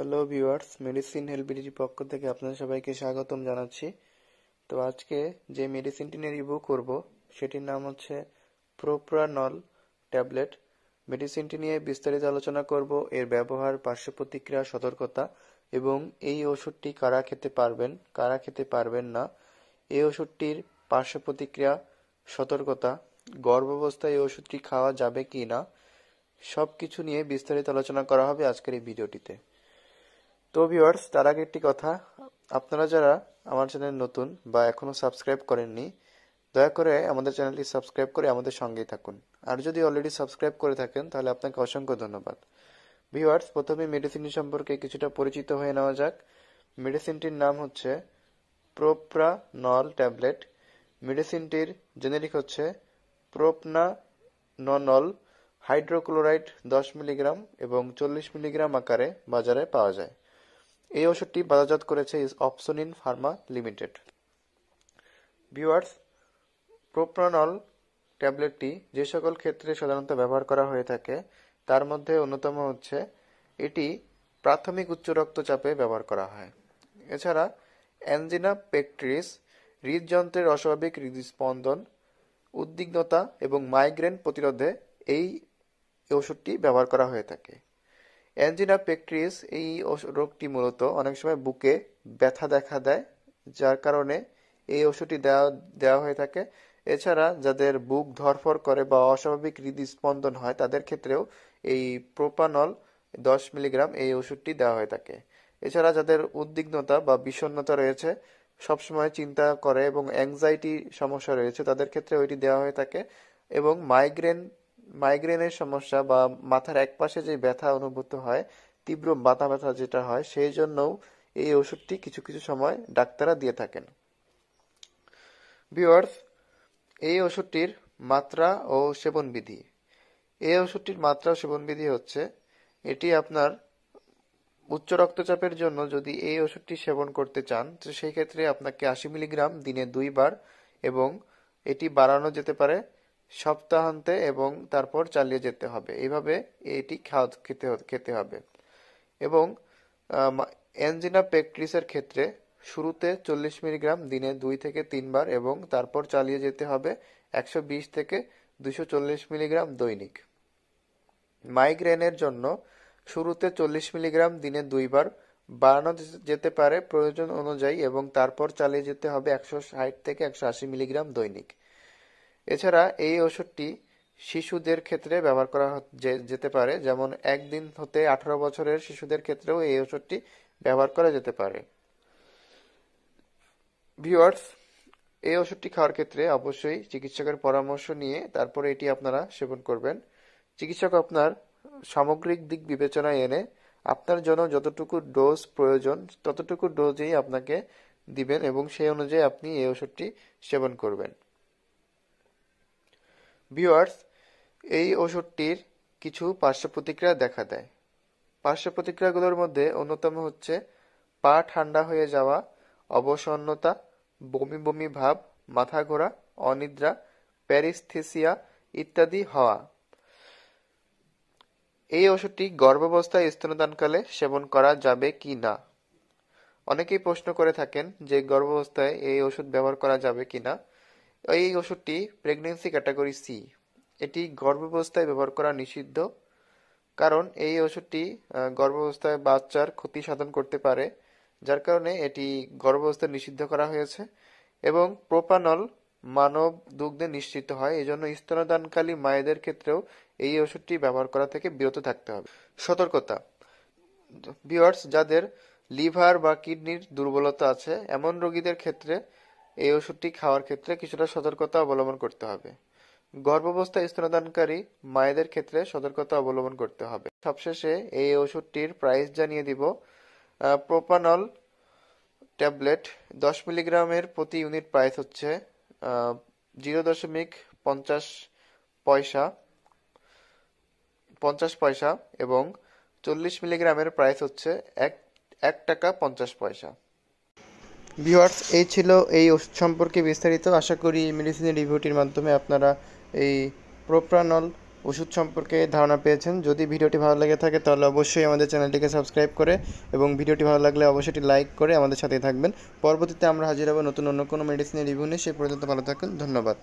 hello viewers medicine হেল্পিটির পক্ষ থেকে আপনাদের সবাইকে স্বাগতম জানাচ্ছি তো আজকে যে মেডিসিনটি নিয়ে রিভিউ করব সেটির নাম হচ্ছে প্রোপ্রানল ট্যাবলেট মেডিসিনটি নিয়ে বিস্তারিত আলোচনা করব এর ব্যবহার পার্শ্ব প্রতিক্রিয়া সতর্কতা এবং এই ওষুধটি কারা খেতে পারবেন কারা খেতে পারবেন না এই ওষুধটির পার্শ্ব প্রতিক্রিয়া সতর্কতা গর্ভাবস্থায় এই ওষুধটি খাওয়া যাবে কি না সব কিছু নিয়ে বিস্তারিত আলোচনা করা হবে আজকের এই ভিডিওটিতে তো ভিউয়ার্স তার আগে একটি কথা আপনারা যারা আমার চ্যানেল নতুন বা এখনও সাবস্ক্রাইব করেননি দয়া করে আমাদের চ্যানেলটি সাবস্ক্রাইব করে আমাদের সঙ্গেই থাকুন আর যদি অলরেডি সাবস্ক্রাইব করে থাকেন তাহলে আপনাকে অসংখ্য ধন্যবাদ ভিউয়ার্স প্রথমে মেডিসিন সম্পর্কে কিছুটা পরিচিত হয়ে নেওয়া যাক মেডিসিনটির নাম হচ্ছে প্রোপ্রানল ট্যাবলেট মেডিসিনটির জেনেরিক হচ্ছে প্রোপনা ননল হাইড্রোক্লোরাইড দশ মিলিগ্রাম এবং চল্লিশ মিলিগ্রাম আকারে বাজারে পাওয়া যায় এই ওষুধটি বাজারজাত করেছে ইজ Opsonin Pharma Limited viewers propranolol ট্যাবলেটটি যে সকল ক্ষেত্রে সাধারণত ব্যবহার করা হয়ে থাকে তার মধ্যে অন্যতম হচ্ছে এটি প্রাথমিক উচ্চ রক্তচাপে ব্যবহার করা হয় এছাড়া অ্যাঞ্জিনা পেকট্রিস হৃদযন্ত্রের অস্বাভাবিক হৃদস্পন্দন উদ্বিগ্নতা এবং মাইগ্রেন প্রতিরোধে এই ওষুধটি ব্যবহার করা হয়ে থাকে অ্যাঞ্জিনা পেক্ট্রিস এই রোগটি মূলত অনেক সময় বুকে ব্যথা দেখা দেয় যার কারণে এই ওষুধটি দেওয়া দেওয়া হয়ে থাকে এছাড়া যাদের বুক ধরফর করে বা অস্বাভাবিক হৃদস্পন্দন হয় তাদের ক্ষেত্রেও এই প্রোপানল দশ মিলিগ্রাম এই ওষুধটি দেওয়া হয়ে থাকে এছাড়া যাদের উদ্বিগ্নতা বা বিষণ্নতা রয়েছে সবসময় চিন্তা করে এবং অ্যাংজাইটি সমস্যা রয়েছে তাদের ক্ষেত্রে ওইটি দেওয়া হয়ে থাকে এবং মাইগ্রেন মাইগ্রেনের সমস্যা বা মাথার একপাশে যে ব্যথা অনুভূত হয় তীব্র মাথা ব্যথা যেটা হয় সেই জন্যও এই ওষুধটি কিছু কিছু সময় ডাক্তাররা দিয়ে থাকেন বিওয়ার্স এই ওষুধটির মাত্রা ও সেবনবিধি এই ওষুধটির মাত্রা ও সেবনবিধি হচ্ছে এটি আপনার উচ্চ রক্তচাপের জন্য যদি এই ওষুধটি সেবন করতে চান তো সেই ক্ষেত্রে আপনাকে আশি মিলিগ্রাম দিনে দুইবার এবং এটি বাড়ানো যেতে পারে সপ্তাহান্তে এবং তারপর চালিয়ে যেতে হবে এইভাবে এটি খাওয়া খেতে খেতে হবে এবং অ্যানজিনা পেক্ট্রিসের ক্ষেত্রে শুরুতে চল্লিশ মিলিগ্রাম দিনে দুই থেকে তিনবার এবং তারপর চালিয়ে যেতে হবে একশো বিশ থেকে দুশো চল্লিশ মিলিগ্রাম দৈনিক মাইগ্রেনের জন্য শুরুতে চল্লিশ মিলিগ্রাম দিনে দুইবার বাড়ানো যেতে পারে প্রয়োজন অনুযায়ী এবং তারপর চালিয়ে যেতে হবে একশো ষাট থেকে একশো আশি মিলিগ্রাম দৈনিক এছাড়া এই ওষুধটি শিশুদের ক্ষেত্রে ব্যবহার করা যেতে পারে যেমন একদিন হতে আঠারো বছরের শিশুদের ক্ষেত্রেও এই ওষুধটি ব্যবহার করা যেতে পারে ভিওয়ার্স এই ওষুধটি খাওয়ার ক্ষেত্রে অবশ্যই চিকিৎসকের পরামর্শ নিয়ে তারপরে এটি আপনারা সেবন করবেন চিকিৎসক আপনার সামগ্রিক দিক বিবেচনায় এনে আপনার জন্য যতটুকু ডোজ প্রয়োজন ততটুকু ডোজেই আপনাকে দিবেন এবং সেই অনুযায়ী আপনি এই ওষুধটি সেবন করবেন ভিউয়ার্স এই ওষুধটির কিছু পার্শ্ব প্রতিক্রিয়া দেখা দেয় পার্শ্ব প্রতিক্রিয়াগুলোর মধ্যে অন্যতম হচ্ছে পা ঠান্ডা হয়ে যাওয়া অবসন্নতা বমি বমি ভাব মাথা ঘোরা অনিদ্রা প্যারিস্থেসিয়া ইত্যাদি হওয়া এই ওষুধটি গর্ভাবস্থায় স্তনদানকালে সেবন করা যাবে কি না অনেকেই প্রশ্ন করে থাকেন যে গর্ভাবস্থায় এই ওষুধ ব্যবহার করা যাবে কি না এই ওষুধটি প্রেগনেন্সি ক্যাটাগরি সি এটি গর্ভাবস্থায় ব্যবহার করা নিষিদ্ধ কারণ এই ওষুধটি গর্ভাবস্থায় বাচ্চার ক্ষতি সাধন করতে পারে যার কারণে এটি গর্ভাবস্থায় নিষিদ্ধ করা হয়েছে এবং প্রোপানল মানব দুগ্ধে নিশ্চিত হয় এজন্য স্তনদানকালী মায়েদের ক্ষেত্রেও এই ওষুধটি ব্যবহার করা থেকে বিরত থাকতে হবে সতর্কতা বিয়ার্স যাদের লিভার বা কিডনির দুর্বলতা আছে এমন রোগীদের ক্ষেত্রে এই ওষুধটি খাওয়ার ক্ষেত্রে কিছুটা সতর্কতা অবলম্বন করতে হবে গর্ভাবস্থায় স্তনদানকারী মায়েদের ক্ষেত্রে সতর্কতা অবলম্বন করতে হবে সবশেষে এই ওষুধটির প্রাইস জানিয়ে দিব প্রোপানল ট্যাবলেট দশ মিলিগ্রামের প্রতি ইউনিট প্রাইস হচ্ছে জিরো দশমিক পঞ্চাশ পয়সা পঞ্চাশ পয়সা এবং চল্লিশ মিলিগ্রামের প্রাইস হচ্ছে এক এক টাকা পঞ্চাশ পয়সা ভিউয়ার্স এই ছিল এই ওষুধ সম্পর্কে বিস্তারিত আশা করি মেডিসিনের রিভিউটির মাধ্যমে আপনারা এই প্রোপ্রানল ওষুধ সম্পর্কে ধারণা পেয়েছেন যদি ভিডিওটি ভালো লেগে থাকে তাহলে অবশ্যই আমাদের চ্যানেলটিকে সাবস্ক্রাইব করে এবং ভিডিওটি ভালো লাগলে অবশ্যই লাইক করে আমাদের সাথে থাকবেন পরবর্তীতে আমরা হাজির হব নতুন অন্য কোনো মেডিসিনের রিভিউ নিয়ে সে পর্যন্ত ভালো থাকুন ধন্যবাদ